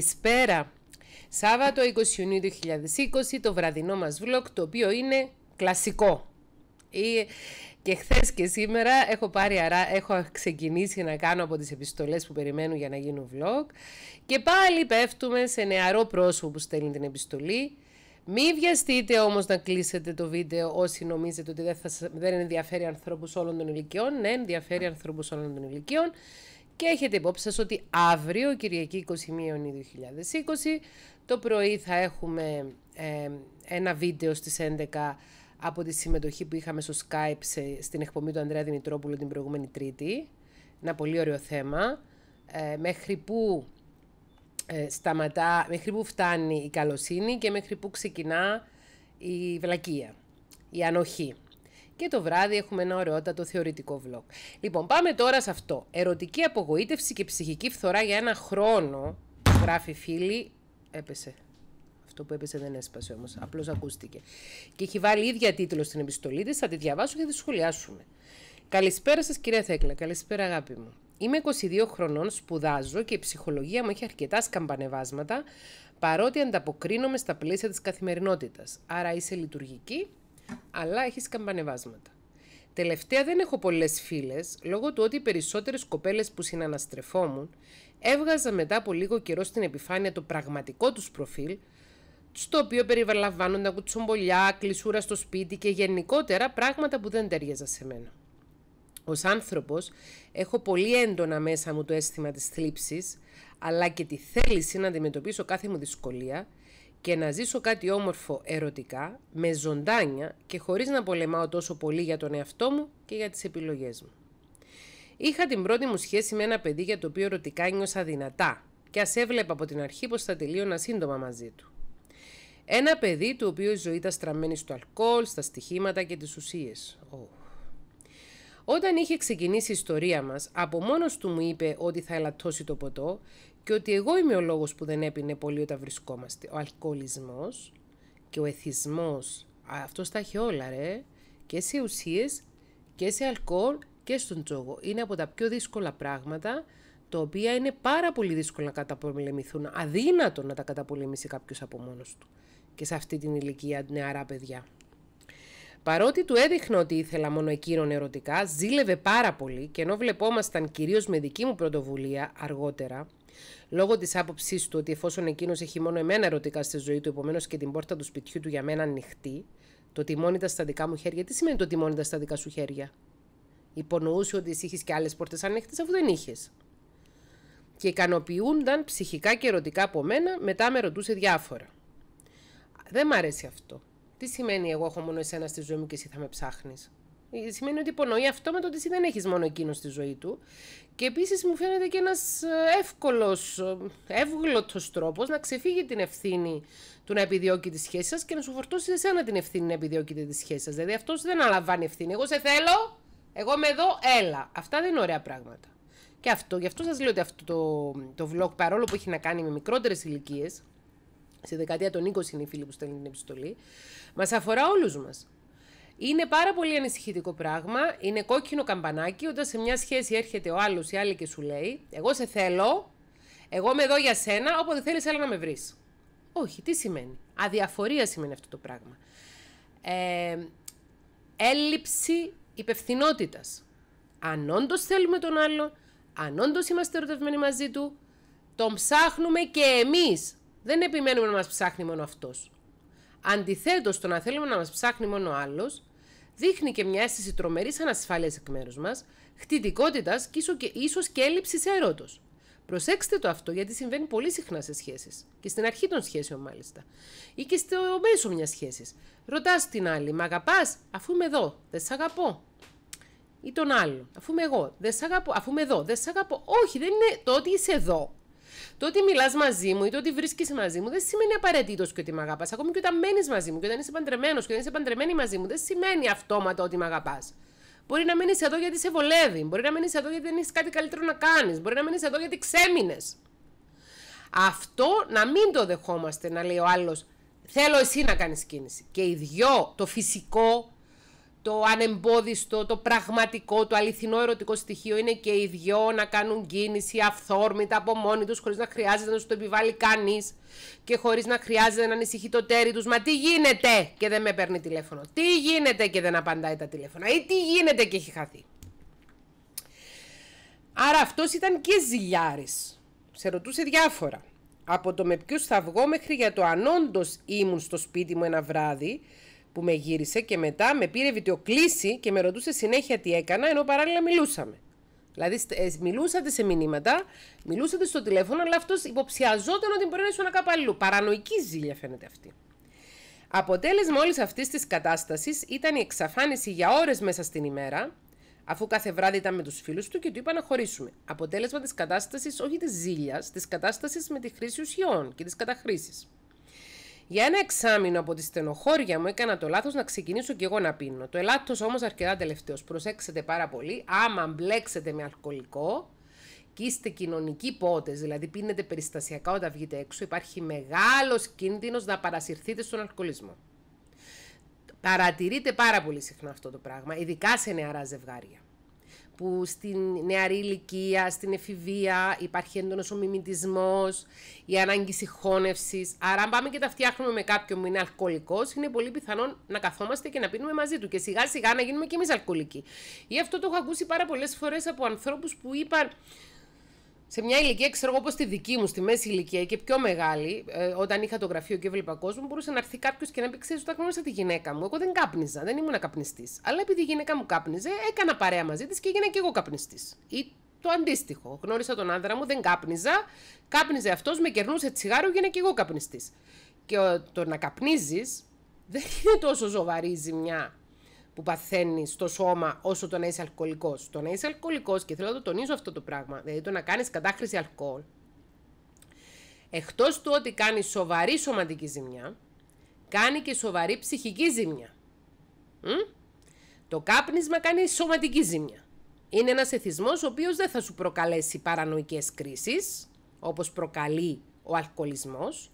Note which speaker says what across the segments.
Speaker 1: Καλησπέρα. Σάββατο 20 Ιουνίου 2020 το βραδινό μας vlog το οποίο είναι κλασικό. Ε, και χθες και σήμερα έχω, πάρει αρά... έχω ξεκινήσει να κάνω από τις επιστολές που περιμένουν για να γίνουν vlog και πάλι πέφτουμε σε νεαρό πρόσωπο που στέλνει την επιστολή. Μην βιαστείτε όμως να κλείσετε το βίντεο όσοι νομίζετε ότι δεν, θα... δεν ενδιαφέρει ανθρώπους όλων των ηλικιών. Ναι, ενδιαφέρει ανθρώπους όλων των ηλικιών. Και έχετε υπόψη σας ότι αύριο, Κυριακή 21 Ιουνίου 2020, το πρωί θα έχουμε ε, ένα βίντεο στις 11 από τη συμμετοχή που είχαμε στο Skype σε, στην εκπομπή του Ανδρέα Δημητρόπουλου την προηγούμενη Τρίτη. Ένα πολύ ωραίο θέμα. Ε, μέχρι που ε, σταματά, μέχρι που φτάνει η καλοσύνη και μέχρι που ξεκινά η βλακεία, η ανοχή και το βράδυ έχουμε ένα ωραιότατο θεωρητικό vlog. Λοιπόν, πάμε τώρα σε αυτό. Ερωτική απογοήτευση και ψυχική φθορά για ένα χρόνο, γράφει φίλη. Έπεσε. Αυτό που έπεσε δεν έσπασε όμως, απλώς ακούστηκε. Και έχει βάλει ίδια τίτλο στην επιστολή της, θα τη διαβάσω και θα τη σχολιάσουμε. Καλησπέρα σας, κυρία Θέκλα. Καλησπέρα, αγάπη μου. Είμαι 22 χρονών, σπουδάζω και η ψυχολογία μου έχει αρκετά σκαμπανεβάσματα, παρότι ανταποκρίνομαι στα πλαίσια της καθημερινότητας. Άρα είσαι λειτουργική αλλά έχεις καμπανεβάσματα. Τελευταία δεν έχω πολλές φίλες, λόγω του ότι οι περισσότερες κοπέλες που συναναστρεφόμουν ...έβγαζαν μετά από λίγο καιρό στην επιφάνεια το πραγματικό τους προφίλ, στο οποίο περιβαλλαμβάνονταν κουτσομπολιά, κλεισούρα στο σπίτι και γενικότερα πράγματα που δεν τέριαζαν σε μένα. Ως άνθρωπος, έχω πολύ έντονα μέσα μου το αίσθημα της θλίψης, αλλά και τη θέληση να αντιμετωπίσω κάθε μου δυσκολία και να ζήσω κάτι όμορφο ερωτικά, με ζωντάνια και χωρίς να πολεμάω τόσο πολύ για τον εαυτό μου και για τις επιλογές μου. Είχα την πρώτη μου σχέση με ένα παιδί για το οποίο ερωτικά νιώσα δυνατά και ας έβλεπα από την αρχή πως θα τελείωνα σύντομα μαζί του. Ένα παιδί το οποίο η ζωή ήταν στραμμένη στο αλκοόλ, στα στοιχήματα και τις ουσίες. Oh. Όταν είχε ξεκινήσει η ιστορία μας, από μόνος του μου είπε ότι θα ελαττώσει το ποτό και ότι εγώ είμαι ο λόγος που δεν έπινε πολύ όταν βρισκόμαστε. Ο αλκοολισμός και ο εθισμός, αυτός τα έχει όλα ρε, και σε ουσίες και σε αλκοόλ και στον τζόγο. Είναι από τα πιο δύσκολα πράγματα, τα οποία είναι πάρα πολύ δύσκολα να καταπολεμηθούν, αδύνατο να τα καταπολεμήσει κάποιος από μόνος του και σε αυτή την ηλικία νεαρά παιδιά. Παρότι του έδειχνα ότι ήθελα μόνο εκείνον ερωτικά, ζήλευε πάρα πολύ και ενώ βλεπόμασταν κυρίως με δική μου πρωτοβουλία αργότερα, λόγω της άποψής του ότι εφόσον εκείνος έχει μόνο εμένα ερωτικά στη ζωή του, επομένως και την πόρτα του σπιτιού του για μένα ανοιχτή, το τιμόνιτα στα δικά μου χέρια. Τι σημαίνει το τιμόνιτα τα στα δικά σου χέρια. Υπονοούσε ότι εσύ είχες και άλλες πόρτες ανοιχτές, αφού δεν είχες. Και ικανοποιούνταν ψυχικά και ερωτικά από μένα, μετά με ρωτούσε διάφορα. Δεν μ' αρέσει αυτό. Τι σημαίνει εγώ έχω μόνο εσένα στη ζωή μου και εσύ θα με ψάχνεις. Ε, σημαίνει ότι υπονοεί αυτό με το ότι εσύ δεν έχεις μόνο εκείνος στη ζωή του. Και επίσης μου φαίνεται και ένας ε, εύκολος, ε, εύγλωτος τρόπος να ξεφύγει την ευθύνη του να επιδιώκει τη σχέση σας και να σου φορτώσει εσένα την ευθύνη να επιδιώκετε τη σχέση σας. Δηλαδή αυτός δεν αναλαμβάνει ευθύνη. Εγώ σε θέλω, εγώ με εδώ, έλα. Αυτά δεν είναι ωραία πράγματα. Και αυτό, γι' αυτό σας λέω ότι αυτό το, το vlog, παρόλο που έχει να κάνει με μικρότερες ηλικίες, στη δεκαετία των 20 είναι οι φίλοι που στέλνουν την επιστολή, Μας αφορά όλους μας. Είναι πάρα πολύ ανησυχητικό πράγμα. Είναι κόκκινο καμπανάκι. Όταν σε μια σχέση έρχεται ο άλλος ή άλλη και σου λέει: Εγώ σε θέλω, εγώ είμαι εδώ για σένα, όποτε θέλεις, έλα να με βρεις. Όχι, τι σημαίνει. Αδιαφορία σημαίνει αυτό το πράγμα. Ε, έλλειψη υπευθυνότητας. Αν όντως θέλουμε τον άλλο, αν όντως είμαστε ερωτευμένοι μαζί του, τον ψάχνουμε και εμείς δεν επιμένουμε να μας ψάχνει μόνο αυτός. Αντιθέτως το να θέλουμε να μας ψάχνει μόνο άλλος, δείχνει και μια αίσθηση τρομερής ανασφάλειας εκ μέρους μας, χτιτικότητα και ίσω και, και έλλειψης έρωτος. Προσέξτε το αυτό γιατί συμβαίνει πολύ συχνά σε σχέσεις. Και στην αρχή των σχέσεων, μάλιστα. ή και στο μέσο μιας σχέσης. Ρωτάς την άλλη, Μ' αγαπάς, αφού είμαι εδώ, δεν σ' αγαπώ. Ή τον άλλο, αφού είμαι εγώ, δεν σ' αγαπώ, αφού είμαι εδώ, δεν σ' αγαπώ. Όχι, δεν είναι το ότι είσαι εδώ. Το ότι μιλάς μαζί μου ή το ότι βρίσκεις μαζί μου δεν σημαίνει απαραίτητος και ότι με αγαπάς. Ακόμη και όταν μένεις μαζί μου και όταν είσαι παντρεμένος και όταν είσαι παντρεμένη μαζί μου, δεν σημαίνει αυτόματα ότι με αγαπάς. Μπορεί να μείνεις εδώ γιατί σε βολεύει. Μπορεί να μείνεις εδώ γιατί δεν έχεις κάτι καλύτερο να κάνεις. Μπορεί να μείνεις εδώ γιατί ξέμεινες. Αυτό να μην το δεχόμαστε να λέει ο άλλος. Θέλω εσύ να κάνεις κίνηση. Και οι δυο, το φυσικό το ανεμπόδιστο, το πραγματικό, το αληθινό ερωτικό στοιχείο είναι και οι δυο να κάνουν κίνηση αυθόρμητα από μόνοι τους χωρίς να χρειάζεται να σου το επιβάλλει κανείς και χωρίς να χρειάζεται να ανησυχεί το τέρι τους, Μα τι γίνεται και δεν με παίρνει τηλέφωνο, τι γίνεται και δεν απαντάει τα τηλέφωνα ή τι γίνεται και έχει χαθεί. Άρα αυτός ήταν και ζηλιάρης, σε ρωτούσε διάφορα. Από το με ποιους θα βγω μέχρι για το αν όντως ήμουν στο σπίτι μου ένα βράδυ, που με γύρισε και μετά με πήρε βιντεοκλήση και με ρωτούσε συνέχεια τι έκανα, ενώ παράλληλα μιλούσαμε. Δηλαδή, ε, μιλούσατε σε μηνύματα, μιλούσατε στο τηλέφωνο, αλλά αυτός υποψιαζόταν ότι μπορεί να ένα κάπου αλλού. Παρανοϊκή ζήλια φαίνεται αυτή. Αποτέλεσμα όλης αυτής της κατάστασης ήταν η εξαφάνιση για ώρες μέσα στην ημέρα, αφού κάθε βράδυ ήταν με τους φίλους του και του είπα να χωρίσουμε. Αποτέλεσμα της κατάστασης, όχι της ζήλιας, της κατάστασης με τη χρήση ουσιών και της καταχρήσης. Για ένα εξάμεινο από τη στενοχώρια μου έκανα το λάθος να ξεκινήσω και εγώ να πίνω. Το ελάττος όμως αρκετά τελευταίος. Προσέξτε πάρα πολύ. Άμα μπλέξετε με αλκοολικό και είστε κοινωνικοί πότες, δηλαδή πίνετε περιστασιακά όταν βγείτε έξω, υπάρχει μεγάλος κίνδυνος να παρασυρθείτε στον αλκοολισμό. Παρατηρείτε πάρα πολύ συχνά αυτό το πράγμα, ειδικά σε νεαρά ζευγάρια που στην νεαρή ηλικία, στην εφηβεία υπάρχει έντονος ο μιμητισμό, η ανάγκη συγχώνευσης. Άρα, αν πάμε και τα φτιάχνουμε με κάποιον που είναι αλκοολικός, είναι πολύ πιθανό να καθόμαστε και να πίνουμε μαζί του και σιγά σιγά να γίνουμε κι εμείς αλκοολικοί. Ή αυτό το έχω ακούσει πάρα πολλές φορές από ανθρώπους που είπαν σε μια ηλικία, ξέρω εγώ, όπως τη δική μου, στη μέση ηλικία και πιο μεγάλη, ε, όταν είχα το γραφείο και έβλεπα κόσμο, μπορούσε να έρθει κάποιος και να πει: Ξέρεις, όταν γνώρισα τη γυναίκα μου, εγώ δεν κάπνιζα, δεν ήμουν καπνιστής. Αλλά επειδή η γυναίκα μου κάπνιζε, έκανα παρέα μαζί της και έγινα και εγώ καπνιστής. Ή το αντίστοιχο. Γνώρισα τον άντρα μου, δεν κάπνιζα, κάπνιζε αυτός, με κερνούσε τσιγάρο, έγινα και εγώ καπνιστής. Και το να καπνίζεις δεν είναι τόσο ζωβαρή ζημιά που παθαίνει στο σώμα όσο το να είσαι αλκοολικός. Το να είσαι αλκοολικός, και θέλω να το τονίζω αυτό το πράγμα, δηλαδή το να κάνεις κατάχρηση αλκοόλ, εκτός του ότι κάνει σοβαρή σωματική ζημιά, κάνει και σοβαρή ψυχική ζημιά. Μ? Το κάπνισμα κάνει σωματική ζημιά. Είναι ένας εθισμός ο οποίος δεν θα σου προκαλέσει παρανοϊκές κρίσεις, όπως προκαλεί ο αλκοολισμός.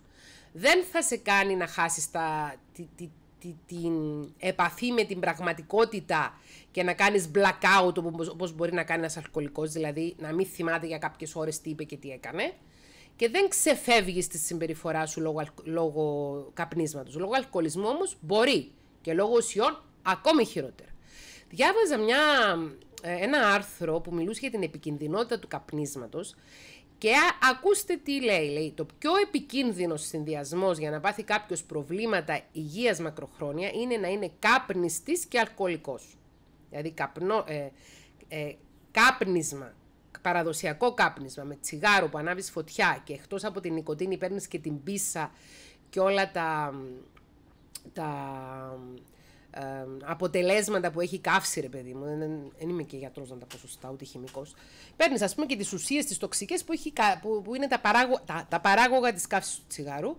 Speaker 1: Δεν θα σε κάνει να χάσεις τα, τη, την, την επαφή με την πραγματικότητα και να κάνεις blackout όπως, όπως μπορεί να κάνει ένας αλκοολικός, δηλαδή να μην θυμάται για κάποιες ώρες τι είπε και τι έκανε και δεν ξεφεύγεις τη συμπεριφορά σου λόγω, λόγω καπνίσματος. Λόγω αλκοολισμού όμως μπορεί και λόγω ουσιών ακόμη χειρότερα. Διάβαζα μια, ε, ένα άρθρο που μιλούσε για την επικινδυνότητα του καπνίσματος και ακούστε τι λέει. Λέει το πιο επικίνδυνος συνδυασμός για να πάθει κάποιος προβλήματα υγείας μακροχρόνια είναι να είναι κάπνιστής και αλκοολικός. Δηλαδή καπνο, ε, ε, κάπνισμα, παραδοσιακό κάπνισμα με τσιγάρο που ανάβεις φωτιά και εκτός από την νοικοτήνη παίρνεις και την πίσα και όλα τα, τα αποτελέσματα που έχει καύσει, ρε παιδί μου. Δεν, είμαι και γιατρός να τα πω σωστά, ούτε χημικός. Παίρνεις, ας πούμε, και τις ουσίες τις τοξικές που, που, που είναι τα, παράγω, τα, τα παράγωγα της καύσης του τσιγάρου.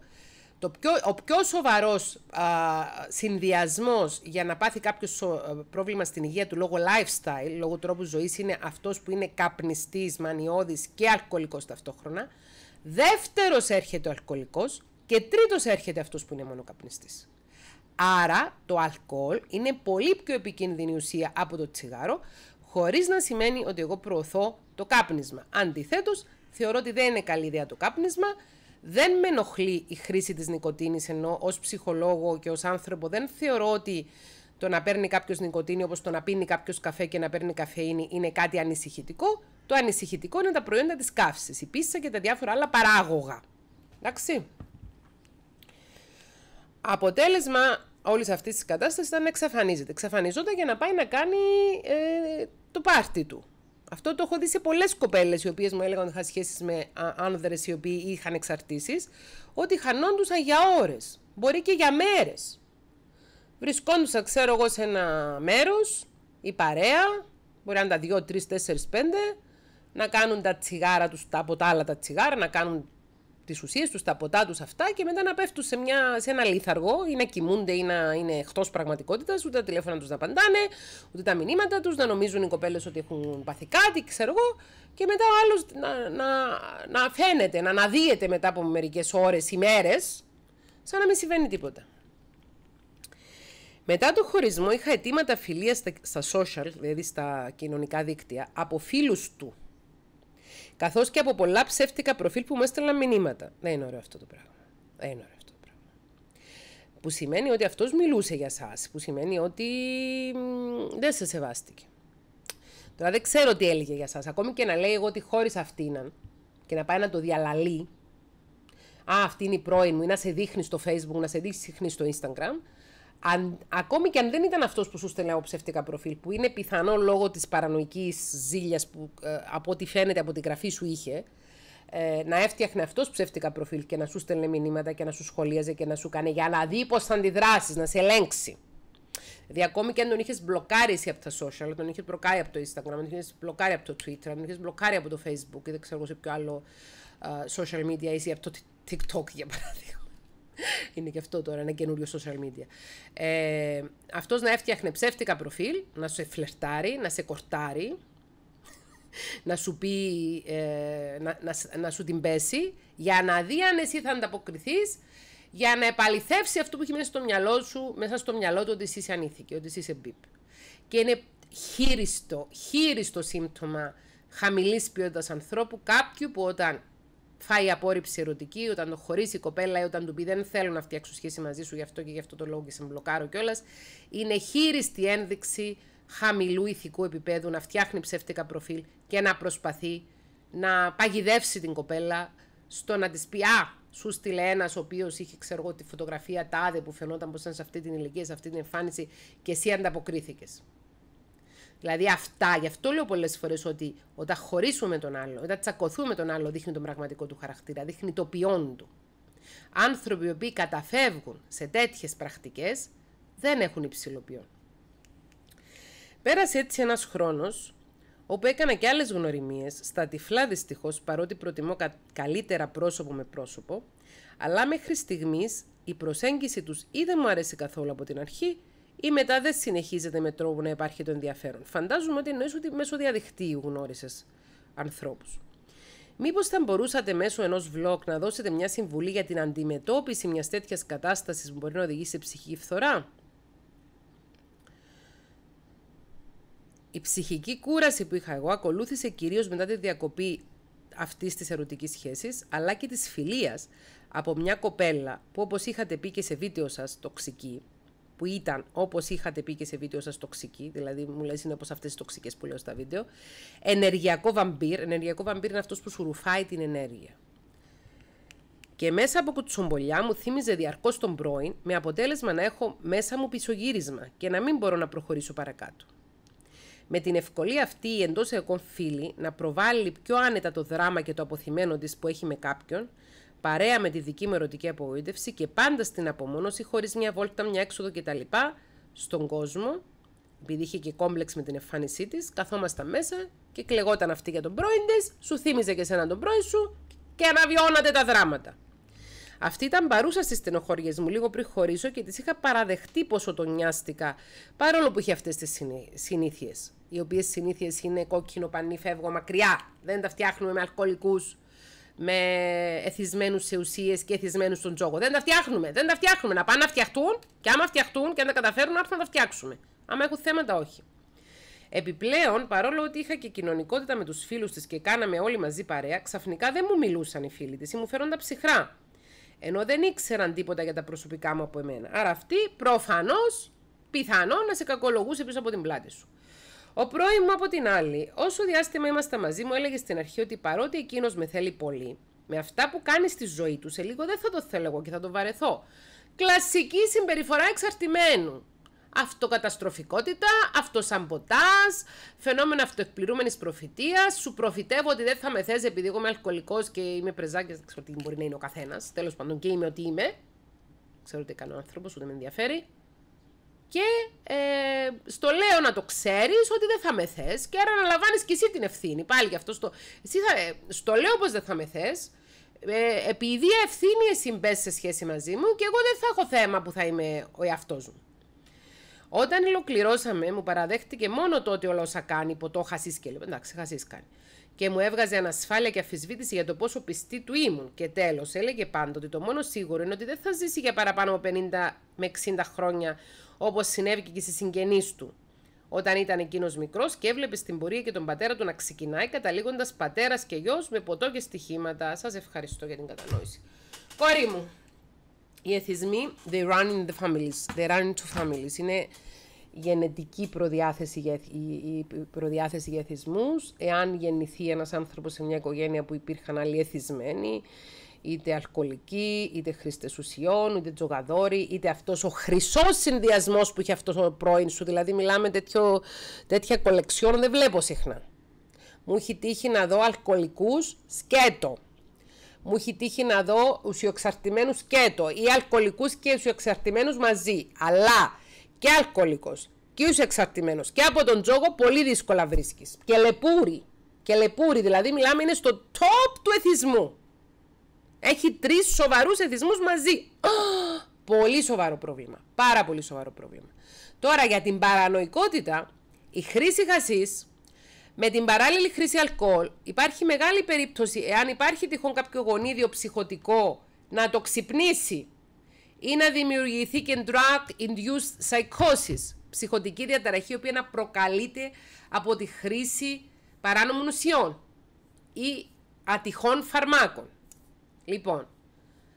Speaker 1: Το πιο, ο πιο σοβαρός συνδυασμός για να πάθει κάποιος ε, πρόβλημα στην υγεία του λόγω lifestyle, λόγω τρόπου ζωής, είναι αυτός που είναι καπνιστής, μανιώδης και αλκοολικός ταυτόχρονα. Δεύτερος έρχεται ο αλκοολικός και τρίτος έρχεται αυτός που είναι μόνο καπνιστής. Άρα το αλκοόλ είναι πολύ πιο επικίνδυνη ουσία από το τσιγάρο, χωρίς να σημαίνει ότι εγώ προωθώ το κάπνισμα. Αντιθέτως, θεωρώ ότι δεν είναι καλή ιδέα το κάπνισμα, δεν με ενοχλεί η χρήση της νικοτίνης, ενώ ως ψυχολόγο και ως άνθρωπο δεν θεωρώ ότι το να παίρνει κάποιος νοικοτήνη, όπως το να πίνει κάποιος καφέ και να παίρνει καφέινη είναι κάτι ανησυχητικό. Το ανησυχητικό είναι τα προϊόντα της καύσης, η πίσσα και τα διάφορα άλλα παράγωγα. Εντάξει. Αποτέλεσμα όλης αυτής της κατάστασης ήταν να εξαφανίζεται. Εξαφανιζόταν για να πάει να κάνει ε, το πάρτι του. Αυτό το έχω δει σε πολλές κοπέλες οι οποίες μου έλεγαν ότι είχαν σχέσεις με άνδρες οι οποίοι είχαν εξαρτήσεις, ότι χανόντουσαν για ώρες. Μπορεί και για μέρες. Βρισκόντουσαν, ξέρω εγώ, σε ένα μέρος, η παρέα, μπορεί να είναι τα 2, 3, 4, 5, να κάνουν τα τσιγάρα τους, από τα άλλα τα τσιγάρα, να κάνουν τις ουσίες τους, τα ποτά τους αυτά και μετά να πέφτουν σε, μια, σε ένα λίθαργο ή να κοιμούνται ή να είναι εκτός πραγματικότητας, ούτε τα τηλέφωνα τους να απαντάνε, ούτε τα μηνύματα τους, να νομίζουν οι κοπέλες ότι έχουν πάθει κάτι, ξέρω εγώ, και μετά ο άλλος να, να, να φαίνεται, να αναδύεται μετά από μερικές ώρες, μέρες σαν να μην συμβαίνει τίποτα. Μετά το χωρισμό είχα αιτήματα φιλίας στα, στα social, δηλαδή στα κοινωνικά δίκτυα, από φίλους του Καθώς και από πολλά ψεύτικα προφίλ που μου έστελναν μηνύματα. Δεν είναι ωραίο αυτό το πράγμα. Δεν είναι ωραίο αυτό το πράγμα. Που σημαίνει ότι αυτός μιλούσε για εσά. Που σημαίνει ότι δεν σε σεβάστηκε. Τώρα δεν ξέρω τι έλεγε για εσά. Ακόμη και να λέει εγώ ότι χώρισα αυτήν και να πάει να το διαλαλεί. Α, αυτή είναι η πρώην μου, ή να σε δείχνει στο Facebook, να σε δείχνει στο Instagram αν, ακόμη και αν δεν ήταν αυτός που σου στέλνει ψευτικά προφίλ, που είναι πιθανό λόγω της παρανοϊκής ζήλιας που ε, από ό,τι φαίνεται από την γραφή σου είχε, ε, να έφτιαχνε αυτός ψευτικά προφίλ και να σου στέλνε μηνύματα και να σου σχολίαζε και να σου κάνει για να δει πώς θα αντιδράσεις, να σε ελέγξει. Δηλαδή, ακόμη και αν τον είχες μπλοκάρει εσύ από τα social, τον είχες μπλοκάρει από το Instagram, τον είχες μπλοκάρει από το Twitter, τον είχες μπλοκάρει από το Facebook ή δεν ξέρω σε ποιο άλλο ε, social media ή από το TikTok για παράδειγμα. Είναι και αυτό τώρα ένα καινούριο social media. Ε, αυτός να έφτιαχνε ψεύτικα προφίλ, να σε φλερτάρει, να σε κορτάρει, να σου πει, ε, να, σου την πέσει, για να δει αν εσύ θα ανταποκριθείς, για να επαληθεύσει αυτό που έχει μέσα στο μυαλό σου, μέσα στο μυαλό του ότι εσύ είσαι ανήθικη, ότι εσύ είσαι μπιπ. Και είναι χείριστο, χείριστο σύμπτωμα χαμηλής ποιότητας ανθρώπου, κάποιου που όταν φάει απόρριψη ερωτική, όταν το χωρίσει η κοπέλα ή όταν του πει δεν θέλω να φτιάξω σχέση μαζί σου γι' αυτό και γι' αυτό το λόγο και σε μπλοκάρω κιόλας, είναι χείριστη ένδειξη χαμηλού ηθικού επίπεδου να φτιάχνει ψεύτικα προφίλ και να προσπαθεί να παγιδεύσει την κοπέλα στο να της πει Α, σου στείλε ένας ο οποίος είχε ξέρω εγώ τη φωτογραφία τάδε που φαινόταν πως ήταν σε αυτή την ηλικία, σε αυτή την εμφάνιση και εσύ ανταποκρίθηκες. Δηλαδή αυτά, γι' αυτό λέω πολλές φορές ότι όταν χωρίσουμε τον άλλο, όταν τσακωθούμε τον άλλο, δείχνει τον πραγματικό του χαρακτήρα, δείχνει το ποιόν του. Άνθρωποι οι οποίοι καταφεύγουν σε τέτοιες πρακτικές δεν έχουν υψηλό ποιόν. Πέρασε έτσι ένας χρόνος όπου έκανα και άλλες γνωρίμίε, στα τυφλά δυστυχώς, παρότι προτιμώ καλύτερα πρόσωπο με πρόσωπο, αλλά μέχρι στιγμής η προσέγγιση τους ή δεν μου αρέσει καθόλου από την αρχή ή μετά δεν συνεχίζεται με τρόπο να υπάρχει το ενδιαφέρον. Φαντάζομαι ότι εννοείς ότι μέσω διαδικτύου γνώρισες ανθρώπους. Μήπως θα μπορούσατε μέσω ενός vlog να δώσετε μια συμβουλή για την αντιμετώπιση μιας τέτοιας κατάστασης που μπορεί να οδηγήσει σε ψυχική φθορά. Η ψυχική κούραση που είχα εγώ ακολούθησε κυρίως μετά τη διακοπή αυτής της ερωτικής σχέσης, αλλά και της φιλίας από μια κοπέλα που, όπως είχατε πει και σε βίντεο σας, τοξική, που ήταν, όπως είχατε πει και σε βίντεο σας, τοξική, δηλαδή μου λες είναι όπως αυτές τι τοξικές που λέω στα βίντεο, ενεργειακό βαμπύρ. Ενεργειακό βαμπύρ είναι αυτός που σου ρουφάει την ενέργεια. Και μέσα από κουτσομπολιά μου θύμιζε διαρκώς τον πρώην, με αποτέλεσμα να έχω μέσα μου πισωγύρισμα και να μην μπορώ να προχωρήσω παρακάτω. Με την ευκολία αυτή η εντός εγώ φίλη να προβάλλει πιο άνετα το δράμα και το αποθυμένο της που έχει με κάποιον, παρέα με τη δική μου ερωτική απογοήτευση και πάντα στην απομόνωση, χωρίς μια βόλτα, μια έξοδο κτλ. στον κόσμο, επειδή είχε και κόμπλεξ με την εμφάνισή της, καθόμασταν μέσα και κλεγόταν αυτή για τον πρώην της, σου θύμιζε και σένα τον πρώην σου και αναβιώνατε τα δράματα. Αυτή ήταν παρούσα στις στενοχώριε μου λίγο πριν χωρίσω και τη είχα παραδεχτεί πόσο τον νοιάστηκα, παρόλο που είχε αυτές τις συνήθειες. Οι οποίες συνήθειες είναι κόκκινο πανί, φεύγω μακριά. Δεν τα φτιάχνουμε με αλκοολικούς με εθισμένους σε ουσίες και εθισμένους στον τζόγο. Δεν τα φτιάχνουμε. Δεν τα φτιάχνουμε. Να πάνε να φτιαχτούν και άμα φτιαχτούν και αν τα καταφέρουν, να να τα φτιάξουμε. Άμα έχουν θέματα, όχι. Επιπλέον, παρόλο ότι είχα και κοινωνικότητα με τους φίλους της και κάναμε όλοι μαζί παρέα, ξαφνικά δεν μου μιλούσαν οι φίλοι της ή μου φέρονταν ψυχρά. Ενώ δεν ήξεραν τίποτα για τα προσωπικά μου από εμένα. Άρα αυτή προφανώς πιθανόν να σε κακολογούσε πίσω από την πλάτη σου. Ο πρώην μου από την άλλη, όσο διάστημα είμαστε μαζί μου, έλεγε στην αρχή ότι παρότι εκείνος με θέλει πολύ, με αυτά που κάνει στη ζωή του, σε λίγο δεν θα το θέλω εγώ και θα το βαρεθώ. Κλασική συμπεριφορά εξαρτημένου. Αυτοκαταστροφικότητα, αυτοσαμποτά, φαινόμενο αυτοεκπληρούμενης προφητείας. Σου προφητεύω ότι δεν θα με θες επειδή εγώ είμαι αλκοολικός και είμαι πρεζάκι. Δεν ξέρω τι μπορεί να είναι ο καθένας. Τέλος πάντων, και είμαι ότι είμαι. Ξέρω τι κάνω άνθρωπος, ούτε με ενδιαφέρει και ε, στο λέω να το ξέρεις ότι δεν θα με θες και άρα αναλαμβάνεις κι εσύ την ευθύνη. Πάλι γι' αυτό στο, εσύ θα, ε, στο λέω πως δεν θα με θες. Ε, επειδή ευθύνη εσύ μπες σε σχέση μαζί μου και εγώ δεν θα έχω θέμα που θα είμαι ο εαυτός μου. Όταν ολοκληρώσαμε, μου παραδέχτηκε μόνο τότε όλα όσα κάνει, ποτό χασίς και λέω. Εντάξει, χασίς κάνει. Και μου έβγαζε ανασφάλεια και αφισβήτηση για το πόσο πιστή του ήμουν. Και τέλος, έλεγε πάντοτε: Το μόνο σίγουρο είναι ότι δεν θα ζήσει για παραπάνω από 50 με 60 χρόνια όπως συνέβη και στις συγγενείς του. Όταν ήταν εκείνος μικρός και έβλεπε στην πορεία και τον πατέρα του να ξεκινάει, καταλήγοντας πατέρας και γιος με ποτό και στοιχήματα. Σας ευχαριστώ για την κατανόηση. Κόρη μου, οι εθισμοί, they run in the families. They run into families. Είναι γενετική προδιάθεση για, η προδιάθεση για εθισμούς. Εάν γεννηθεί ένας άνθρωπος σε μια οικογένεια που υπήρχαν άλλοι εθισμένοι, είτε αλκοολικοί, είτε χρήστες ουσιών, είτε τζογαδόροι, είτε αυτός ο χρυσός συνδυασμός που είχε αυτός ο πρώην σου. Δηλαδή, μιλάμε τέτοιο, τέτοια κολεξιόν, δεν βλέπω συχνά. Μου έχει τύχει να δω αλκοολικούς σκέτο. Μου έχει τύχει να δω ουσιοξαρτημένους σκέτο ή αλκοολικούς και ουσιοξαρτημένους μαζί. Αλλά και αλκοολικός και ουσιοξαρτημένος και από τον τζόγο πολύ δύσκολα βρίσκεις. Και λεπούρι. Και λεπούρι, δηλαδή μιλάμε είναι στο top του εθισμού. Έχει τρεις σοβαρούς εθισμούς μαζί. Πολύ σοβαρό πρόβλημα. Πάρα πολύ σοβαρό πρόβλημα. Τώρα για την παρανοϊκότητα, η χρήση χασή με την παράλληλη χρήση αλκοόλ υπάρχει μεγάλη περίπτωση εάν υπάρχει τυχόν κάποιο γονίδιο ψυχοτικό να το ξυπνήσει ή να δημιουργηθεί και drug-induced psychosis, ψυχοτική διαταραχή, η οποία να προκαλείται από τη χρήση παράνομων ουσιών ή ατυχών φαρμάκων. Λοιπόν,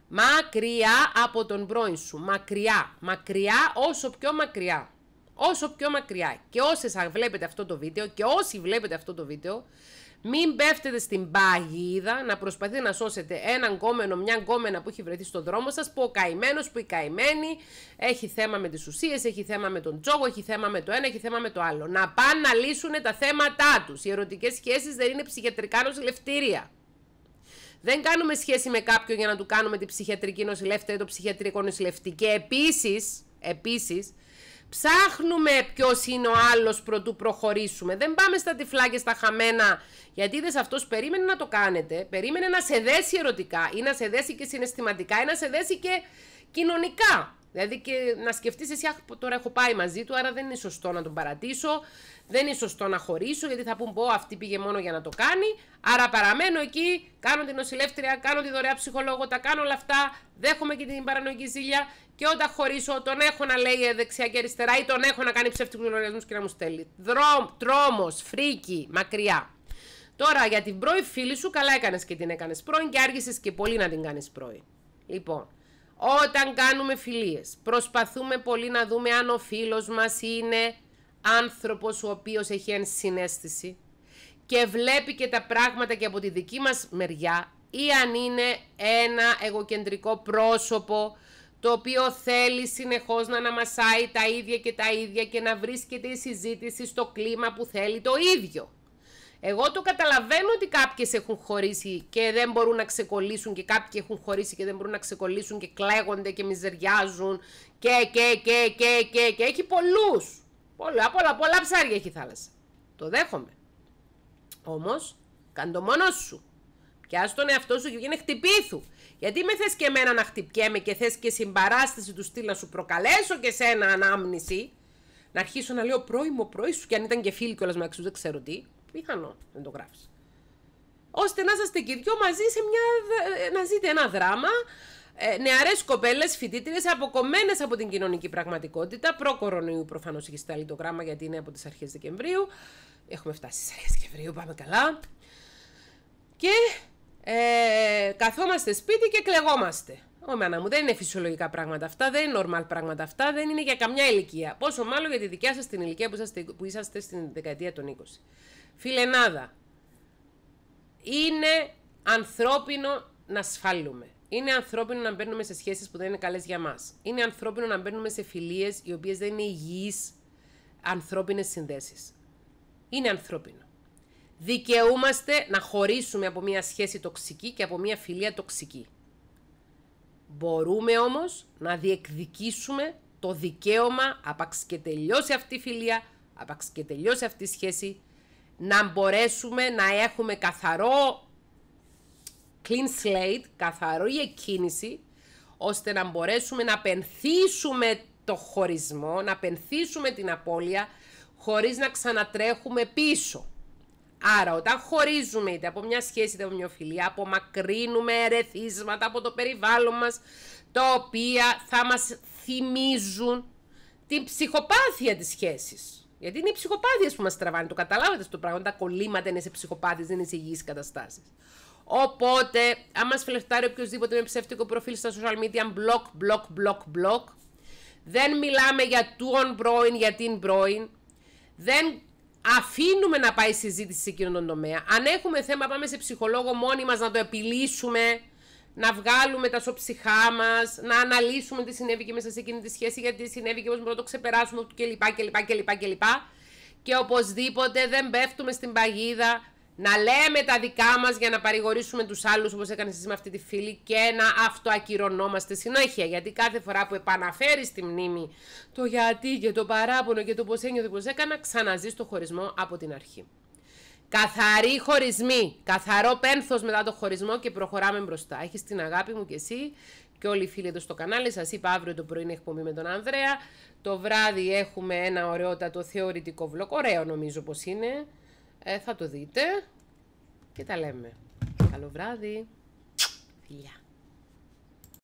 Speaker 1: μακριά από τον πρώην σου. Μακριά, μακριά, όσο πιο μακριά. Όσο πιο μακριά. Και όσες βλέπετε αυτό το βίντεο και όσοι βλέπετε αυτό το βίντεο, μην πέφτετε στην παγίδα να προσπαθείτε να σώσετε έναν κόμενο, μια κόμενα που έχει βρεθεί στον δρόμο σας, που ο καημένος, που η καημένη έχει θέμα με τις ουσίες, έχει θέμα με τον τζόγο, έχει θέμα με το ένα, έχει θέμα με το άλλο. Να πάνε να λύσουν τα θέματά τους. Οι ερωτικές σχέσεις δεν είναι ψυχιατρικά νοσηλευτήρια. Δεν κάνουμε σχέση με κάποιον για να του κάνουμε την ψυχιατρική νοσηλεύτρια ή το ψυχιατρικό νοσηλευτή. Και επίσης, ψάχνουμε ποιος είναι ο άλλος προτού προχωρήσουμε. Δεν πάμε στα τυφλά και στα χαμένα. Γιατί είδες αυτός περίμενε να το κάνετε. Περίμενε να σε δέσει ερωτικά ή να σε δέσει και συναισθηματικά ή να σε δέσει και κοινωνικά. Δηλαδή και να σκεφτείς εσύ, αχ, τώρα έχω πάει μαζί του, άρα δεν είναι σωστό να τον παρατήσω, δεν είναι σωστό να χωρίσω, γιατί θα πούν πω αυτή πήγε μόνο για να το κάνει. Άρα παραμένω εκεί, κάνω την νοσηλεύτρια, κάνω τη δωρεά ψυχολόγο, τα κάνω όλα αυτά, δέχομαι και την παρανοϊκή ζήλια. Και όταν χωρίσω, τον έχω να λέει ε, δεξιά και αριστερά ή τον έχω να κάνει ψεύτικους λογαριασμούς και να μου στέλνει. Τρόμος, φρίκι, μακριά. Τώρα για την πρώη φίλη σου, καλά έκανες και την έκανες πρώην και άργησες και πολύ να την κάνεις πρώην. Λοιπόν, όταν κάνουμε φιλίες, προσπαθούμε πολύ να δούμε αν ο φίλος μας είναι άνθρωπος ο οποίος έχει ενσυναίσθηση και βλέπει και τα πράγματα και από τη δική μας μεριά ή αν είναι ένα εγωκεντρικό πρόσωπο το οποίο θέλει συνεχώς να αναμασάει τα ίδια και τα ίδια και να βρίσκεται η συζήτηση στο κλίμα που θέλει το ίδιο. Εγώ το καταλαβαίνω ότι κάποιες έχουν χωρίσει και δεν μπορούν να ξεκολλήσουν και κάποιοι έχουν χωρίσει και δεν μπορούν να ξεκολλήσουν και κλαίγονται και μιζεριάζουν και και και και και και έχει πολλούς. Πολλά, πολλά, πολλά ψάρια έχει η θάλασσα. Το δέχομαι. Όμως, κάν το μόνος σου. Πιάσ' τον εαυτό σου και βγαίνει χτυπήθου. Γιατί με θες και εμένα να χτυπιέμαι και θες και συμπαράσταση του στήλα σου προκαλέσω και σένα ανάμνηση. Να αρχίσω να λέω πρώιμο πρωί σου και αν ήταν και φίλοι κιόλας μεταξύ δεν ξέρω τι. Πιθανό να το γράψει. Ώστε να είστε και δυο μαζί σε μια, ε, να ζείτε ένα δράμα, ε, νεαρές κοπέλες, φοιτήτριες, αποκομμένες από την κοινωνική πραγματικότητα, προ-κορονοϊού προφανώς έχει στάλει το γράμμα γιατί είναι από τις αρχές Δεκεμβρίου. Έχουμε φτάσει στις αρχές Δεκεμβρίου, πάμε καλά. Και ε, καθόμαστε σπίτι και κλεγόμαστε. Ω μάνα μου, δεν είναι φυσιολογικά πράγματα αυτά, δεν είναι normal πράγματα αυτά, δεν είναι για καμιά ηλικία. Πόσο μάλλον για τη δικιά σας την ηλικία που είσαστε, που είσαστε στην δεκαετία των 20 φιλενάδα. Είναι ανθρώπινο να σφάλουμε. Είναι ανθρώπινο να μπαίνουμε σε σχέσεις που δεν είναι καλές για μας. Είναι ανθρώπινο να μπαίνουμε σε φιλίες οι οποίες δεν είναι υγιείς ανθρώπινες συνδέσεις. Είναι ανθρώπινο. Δικαιούμαστε να χωρίσουμε από μια σχέση τοξική και από μια φιλία τοξική. Μπορούμε όμως να διεκδικήσουμε το δικαίωμα, άπαξ και τελειώσει αυτή η φιλία, άπαξ και τελειώσει αυτή η σχέση, να μπορέσουμε να έχουμε καθαρό clean slate, καθαρή εκκίνηση, ώστε να μπορέσουμε να πενθήσουμε το χωρισμό, να πενθήσουμε την απώλεια, χωρίς να ξανατρέχουμε πίσω. Άρα όταν χωρίζουμε είτε από μια σχέση είτε από μια φιλία, απομακρύνουμε ερεθίσματα από το περιβάλλον μας, τα οποία θα μας θυμίζουν την ψυχοπάθεια της σχέσης. Γιατί είναι οι ψυχοπάθειες που μας τραβάνε. Το καταλάβατε αυτό το πράγμα. Τα κολλήματα είναι σε ψυχοπάθειες, δεν είναι σε υγιείς καταστάσεις. Οπότε, αν μα φλεφτάρει οποιοδήποτε με ψεύτικο προφίλ στα social media, block, block, block, block. Δεν μιλάμε για on πρώην, για την πρώην. Δεν αφήνουμε να πάει συζήτηση σε εκείνον τον τομέα. Αν έχουμε θέμα, πάμε σε ψυχολόγο μόνοι μας να το επιλύσουμε να βγάλουμε τα σοψυχά μας, να αναλύσουμε τι συνέβη και μέσα σε εκείνη τη σχέση, γιατί συνέβη και πώς μπορούμε να το ξεπεράσουμε κλπ. κλπ, κλπ, κλπ. Και οπωσδήποτε δεν πέφτουμε στην παγίδα να λέμε τα δικά μας για να παρηγορήσουμε τους άλλους, όπως έκανες εσύ με αυτή τη φίλη, και να αυτοακυρωνόμαστε συνέχεια. Γιατί κάθε φορά που επαναφέρεις στη μνήμη το γιατί και το παράπονο και το πώς ένιωθε, πώ έκανα, ξαναζείς το χωρισμό από την αρχή. Καθαρή χωρισμή. Καθαρό πένθος μετά το χωρισμό και προχωράμε μπροστά. Έχεις την αγάπη μου και εσύ και όλοι οι φίλοι εδώ στο κανάλι. Σας είπα αύριο το πρωί εκπομπή με τον Ανδρέα. Το βράδυ έχουμε ένα ωραιότατο θεωρητικό βλοκ. Ωραίο νομίζω πως είναι. Ε, θα το δείτε. Και τα λέμε. Καλό βράδυ. Φιλιά.